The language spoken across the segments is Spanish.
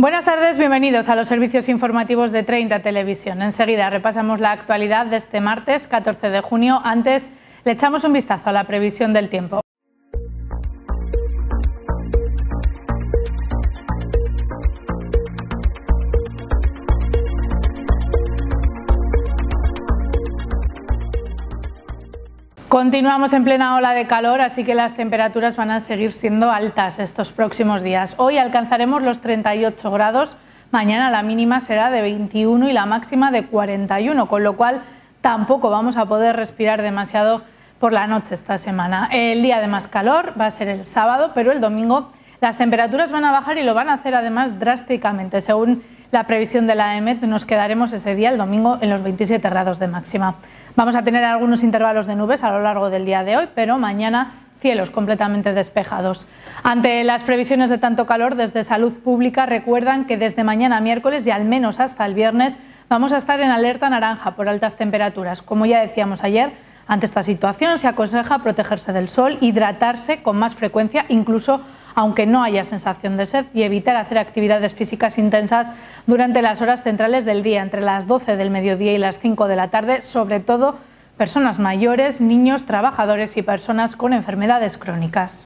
Buenas tardes, bienvenidos a los servicios informativos de 30 Televisión. Enseguida repasamos la actualidad de este martes 14 de junio. Antes le echamos un vistazo a la previsión del tiempo. Continuamos en plena ola de calor, así que las temperaturas van a seguir siendo altas estos próximos días. Hoy alcanzaremos los 38 grados, mañana la mínima será de 21 y la máxima de 41, con lo cual tampoco vamos a poder respirar demasiado por la noche esta semana. El día de más calor va a ser el sábado, pero el domingo las temperaturas van a bajar y lo van a hacer además drásticamente, según la previsión de la EMED nos quedaremos ese día, el domingo, en los 27 grados de máxima. Vamos a tener algunos intervalos de nubes a lo largo del día de hoy, pero mañana cielos completamente despejados. Ante las previsiones de tanto calor, desde Salud Pública recuerdan que desde mañana miércoles y al menos hasta el viernes vamos a estar en alerta naranja por altas temperaturas. Como ya decíamos ayer, ante esta situación se aconseja protegerse del sol, hidratarse con más frecuencia, incluso aunque no haya sensación de sed, y evitar hacer actividades físicas intensas durante las horas centrales del día, entre las 12 del mediodía y las 5 de la tarde, sobre todo personas mayores, niños, trabajadores y personas con enfermedades crónicas.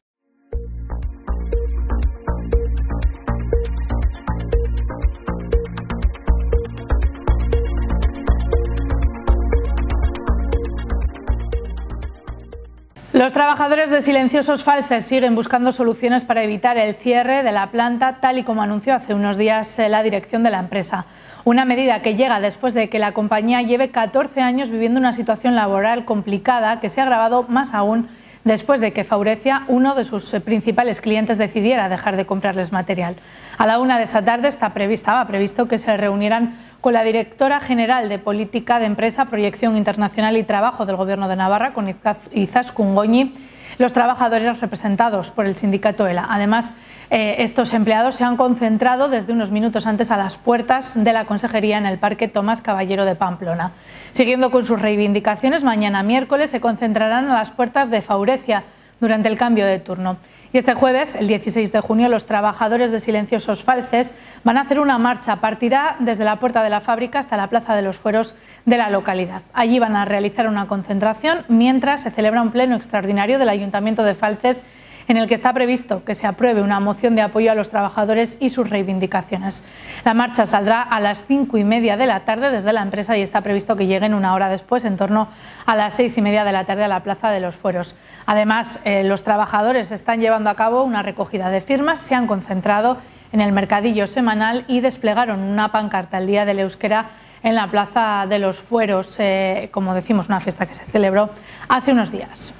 Los trabajadores de Silenciosos Falses siguen buscando soluciones para evitar el cierre de la planta, tal y como anunció hace unos días eh, la dirección de la empresa. Una medida que llega después de que la compañía lleve 14 años viviendo una situación laboral complicada que se ha agravado más aún después de que Faurecia, uno de sus eh, principales clientes, decidiera dejar de comprarles material. A la una de esta tarde está estaba previsto que se reunieran con la directora general de Política de Empresa, Proyección Internacional y Trabajo del Gobierno de Navarra, con Izaskun Goñi, los trabajadores representados por el sindicato ELA. Además, eh, estos empleados se han concentrado desde unos minutos antes a las puertas de la consejería en el Parque Tomás Caballero de Pamplona. Siguiendo con sus reivindicaciones, mañana miércoles se concentrarán a las puertas de Faurecia, durante el cambio de turno. Y este jueves, el 16 de junio, los trabajadores de Silenciosos Falces van a hacer una marcha. Partirá desde la puerta de la fábrica hasta la Plaza de los Fueros de la localidad. Allí van a realizar una concentración mientras se celebra un pleno extraordinario del Ayuntamiento de Falces en el que está previsto que se apruebe una moción de apoyo a los trabajadores y sus reivindicaciones. La marcha saldrá a las cinco y media de la tarde desde la empresa y está previsto que lleguen una hora después, en torno a las seis y media de la tarde, a la Plaza de los Fueros. Además, eh, los trabajadores están llevando a cabo una recogida de firmas, se han concentrado en el mercadillo semanal y desplegaron una pancarta el Día del Euskera en la Plaza de los Fueros, eh, como decimos, una fiesta que se celebró hace unos días.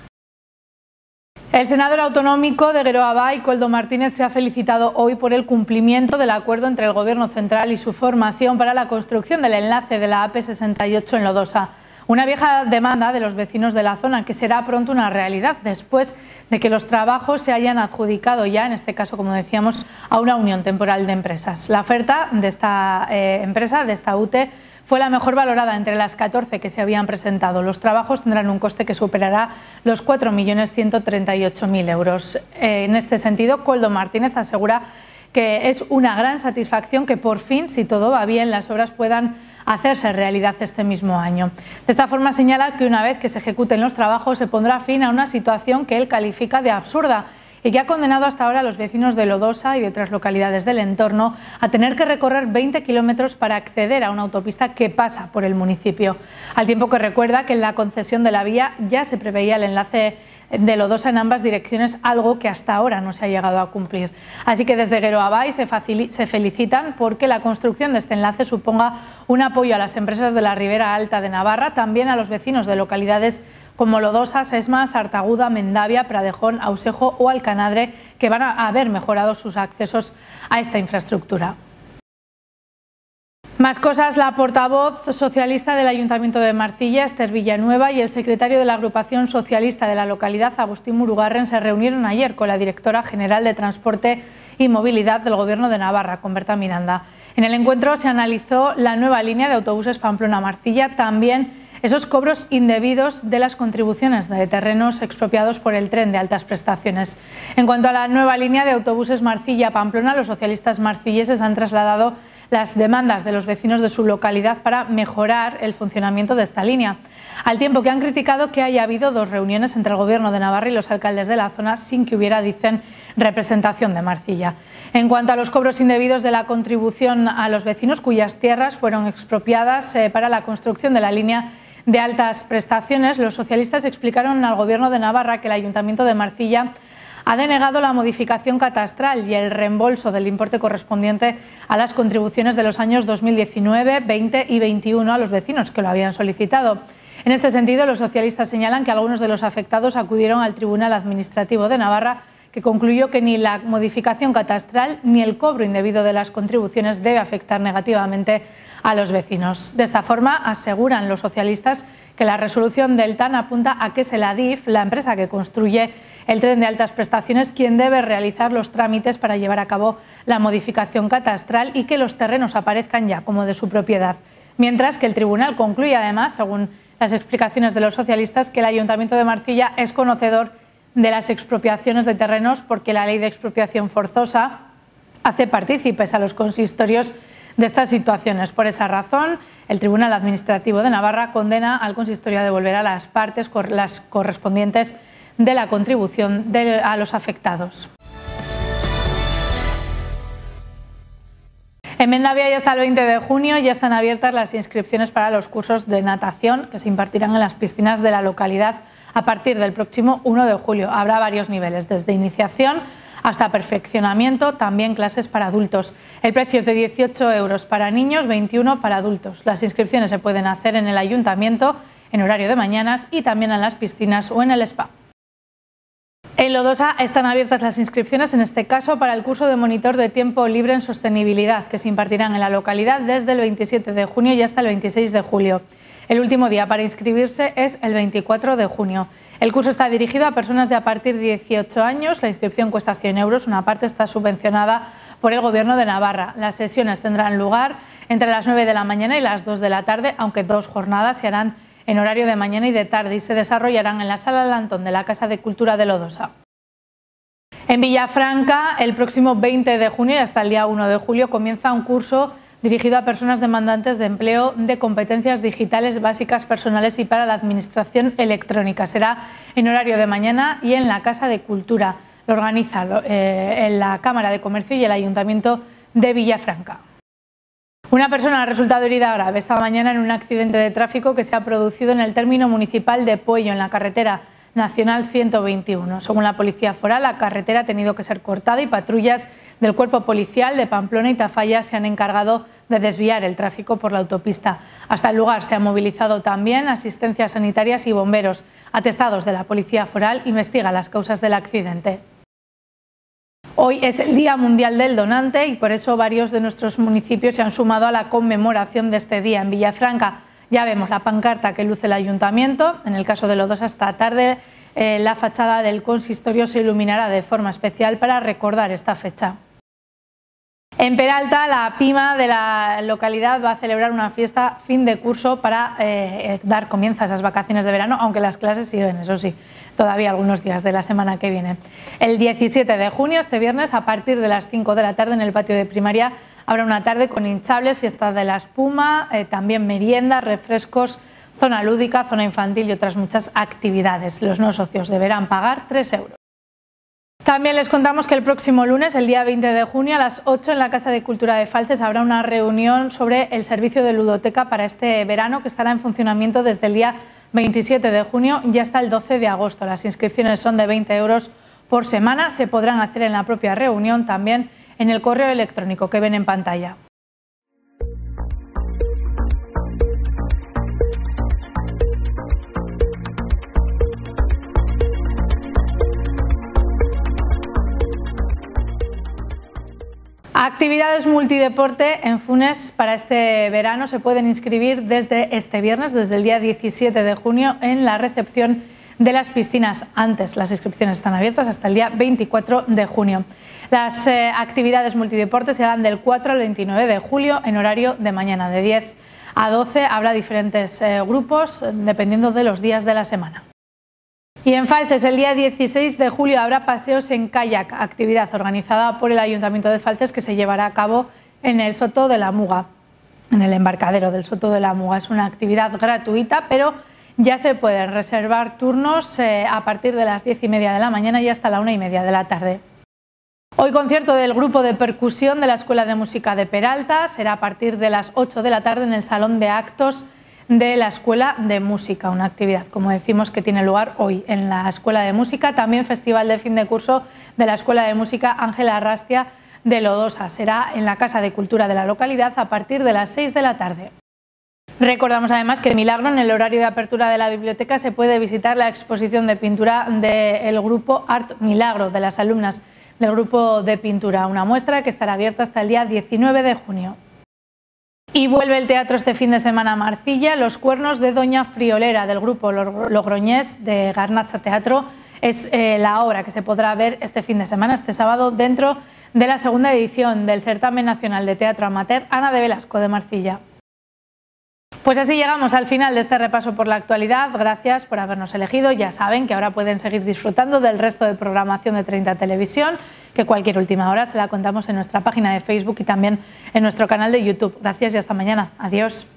El senador autonómico de Gueroabá, Coldo Martínez, se ha felicitado hoy por el cumplimiento del acuerdo entre el Gobierno central y su formación para la construcción del enlace de la AP68 en Lodosa. Una vieja demanda de los vecinos de la zona que será pronto una realidad después de que los trabajos se hayan adjudicado ya, en este caso, como decíamos, a una unión temporal de empresas. La oferta de esta eh, empresa, de esta UTE, fue la mejor valorada entre las 14 que se habían presentado. Los trabajos tendrán un coste que superará los 4.138.000 euros. Eh, en este sentido, Coldo Martínez asegura que es una gran satisfacción que por fin, si todo va bien, las obras puedan hacerse realidad este mismo año. De esta forma señala que una vez que se ejecuten los trabajos se pondrá fin a una situación que él califica de absurda y que ha condenado hasta ahora a los vecinos de Lodosa y de otras localidades del entorno a tener que recorrer 20 kilómetros para acceder a una autopista que pasa por el municipio. Al tiempo que recuerda que en la concesión de la vía ya se preveía el enlace de Lodosa en ambas direcciones, algo que hasta ahora no se ha llegado a cumplir. Así que desde Gueroabay se, se felicitan porque la construcción de este enlace suponga un apoyo a las empresas de la Ribera Alta de Navarra, también a los vecinos de localidades como Lodosas, Esmas, Artaguda, Mendavia, Pradejón, Ausejo o Alcanadre, que van a haber mejorado sus accesos a esta infraestructura. Más cosas, la portavoz socialista del Ayuntamiento de Marcilla, Esther Villanueva, y el secretario de la agrupación socialista de la localidad, Agustín Murugarren, se reunieron ayer con la directora general de Transporte y Movilidad del Gobierno de Navarra, Conberta Miranda. En el encuentro se analizó la nueva línea de autobuses Pamplona-Marcilla, también esos cobros indebidos de las contribuciones de terrenos expropiados por el tren de altas prestaciones. En cuanto a la nueva línea de autobuses Marcilla-Pamplona, los socialistas marcilleses han trasladado las demandas de los vecinos de su localidad para mejorar el funcionamiento de esta línea, al tiempo que han criticado que haya habido dos reuniones entre el Gobierno de Navarra y los alcaldes de la zona sin que hubiera, dicen, representación de Marcilla. En cuanto a los cobros indebidos de la contribución a los vecinos cuyas tierras fueron expropiadas eh, para la construcción de la línea de altas prestaciones, los socialistas explicaron al Gobierno de Navarra que el Ayuntamiento de Marcilla ha denegado la modificación catastral y el reembolso del importe correspondiente a las contribuciones de los años 2019, 20 y 21 a los vecinos que lo habían solicitado. En este sentido, los socialistas señalan que algunos de los afectados acudieron al Tribunal Administrativo de Navarra que concluyó que ni la modificación catastral ni el cobro indebido de las contribuciones debe afectar negativamente a los vecinos. De esta forma, aseguran los socialistas que la resolución del TAN apunta a que es el ADIF, la empresa que construye el tren de altas prestaciones, quien debe realizar los trámites para llevar a cabo la modificación catastral y que los terrenos aparezcan ya como de su propiedad. Mientras que el tribunal concluye además, según las explicaciones de los socialistas, que el Ayuntamiento de Marcilla es conocedor de las expropiaciones de terrenos porque la ley de expropiación forzosa hace partícipes a los consistorios de estas situaciones. Por esa razón, el Tribunal Administrativo de Navarra condena al consistorio a devolver a las partes las correspondientes de la contribución a los afectados. En Mendavia ya hasta el 20 de junio ya están abiertas las inscripciones para los cursos de natación que se impartirán en las piscinas de la localidad a partir del próximo 1 de julio. Habrá varios niveles, desde iniciación hasta perfeccionamiento, también clases para adultos. El precio es de 18 euros para niños, 21 para adultos. Las inscripciones se pueden hacer en el ayuntamiento en horario de mañanas y también en las piscinas o en el spa. En Lodosa están abiertas las inscripciones, en este caso para el curso de monitor de tiempo libre en sostenibilidad, que se impartirán en la localidad desde el 27 de junio y hasta el 26 de julio. El último día para inscribirse es el 24 de junio. El curso está dirigido a personas de a partir de 18 años. La inscripción cuesta 100 euros. Una parte está subvencionada por el Gobierno de Navarra. Las sesiones tendrán lugar entre las 9 de la mañana y las 2 de la tarde, aunque dos jornadas se harán en horario de mañana y de tarde y se desarrollarán en la Sala Lantón de la Casa de Cultura de Lodosa. En Villafranca, el próximo 20 de junio y hasta el día 1 de julio comienza un curso dirigido a personas demandantes de empleo de competencias digitales básicas personales y para la Administración Electrónica. Será en horario de mañana y en la Casa de Cultura. Lo organiza eh, la Cámara de Comercio y el Ayuntamiento de Villafranca. Una persona ha resultado herida grave esta mañana en un accidente de tráfico que se ha producido en el término municipal de Puello, en la carretera Nacional 121. Según la Policía Foral, la carretera ha tenido que ser cortada y patrullas del Cuerpo Policial de Pamplona y Tafalla se han encargado de desviar el tráfico por la autopista. Hasta el lugar se han movilizado también asistencias sanitarias y bomberos. Atestados de la Policía Foral investiga las causas del accidente. Hoy es el Día Mundial del Donante y por eso varios de nuestros municipios se han sumado a la conmemoración de este día en Villafranca. Ya vemos la pancarta que luce el ayuntamiento, en el caso de los dos hasta tarde eh, la fachada del consistorio se iluminará de forma especial para recordar esta fecha. En Peralta, la PIMA de la localidad va a celebrar una fiesta fin de curso para eh, dar comienzo a esas vacaciones de verano, aunque las clases siguen, eso sí, todavía algunos días de la semana que viene. El 17 de junio, este viernes, a partir de las 5 de la tarde en el patio de primaria, habrá una tarde con hinchables, fiestas de la espuma, eh, también merienda, refrescos, zona lúdica, zona infantil y otras muchas actividades. Los no socios deberán pagar 3 euros. También les contamos que el próximo lunes, el día 20 de junio, a las 8 en la Casa de Cultura de Falces habrá una reunión sobre el servicio de ludoteca para este verano que estará en funcionamiento desde el día 27 de junio y hasta el 12 de agosto. Las inscripciones son de 20 euros por semana. Se podrán hacer en la propia reunión también en el correo electrónico que ven en pantalla. Actividades multideporte en Funes para este verano se pueden inscribir desde este viernes, desde el día 17 de junio, en la recepción de las piscinas. Antes las inscripciones están abiertas hasta el día 24 de junio. Las eh, actividades actividades se serán del 4 al 29 de julio en horario de mañana, de 10 a 12. Habrá diferentes eh, grupos dependiendo de los días de la semana. Y en Falces, el día 16 de julio habrá paseos en kayak, actividad organizada por el Ayuntamiento de Falces que se llevará a cabo en el Soto de la Muga, en el embarcadero del Soto de la Muga. Es una actividad gratuita, pero ya se pueden reservar turnos eh, a partir de las 10 y media de la mañana y hasta la 1 y media de la tarde. Hoy concierto del grupo de percusión de la Escuela de Música de Peralta será a partir de las 8 de la tarde en el Salón de Actos de la Escuela de Música, una actividad, como decimos, que tiene lugar hoy en la Escuela de Música. También festival de fin de curso de la Escuela de Música Ángela Rastia de Lodosa. Será en la Casa de Cultura de la localidad a partir de las 6 de la tarde. Recordamos además que Milagro, en el horario de apertura de la biblioteca, se puede visitar la exposición de pintura del grupo Art Milagro, de las alumnas del grupo de pintura, una muestra que estará abierta hasta el día 19 de junio. Y vuelve el teatro este fin de semana a Marcilla, Los cuernos de Doña Friolera del grupo Logroñés de Garnacha Teatro es eh, la obra que se podrá ver este fin de semana, este sábado, dentro de la segunda edición del Certamen Nacional de Teatro Amateur Ana de Velasco de Marcilla. Pues así llegamos al final de este repaso por la actualidad. Gracias por habernos elegido. Ya saben que ahora pueden seguir disfrutando del resto de programación de 30 Televisión, que cualquier última hora se la contamos en nuestra página de Facebook y también en nuestro canal de YouTube. Gracias y hasta mañana. Adiós.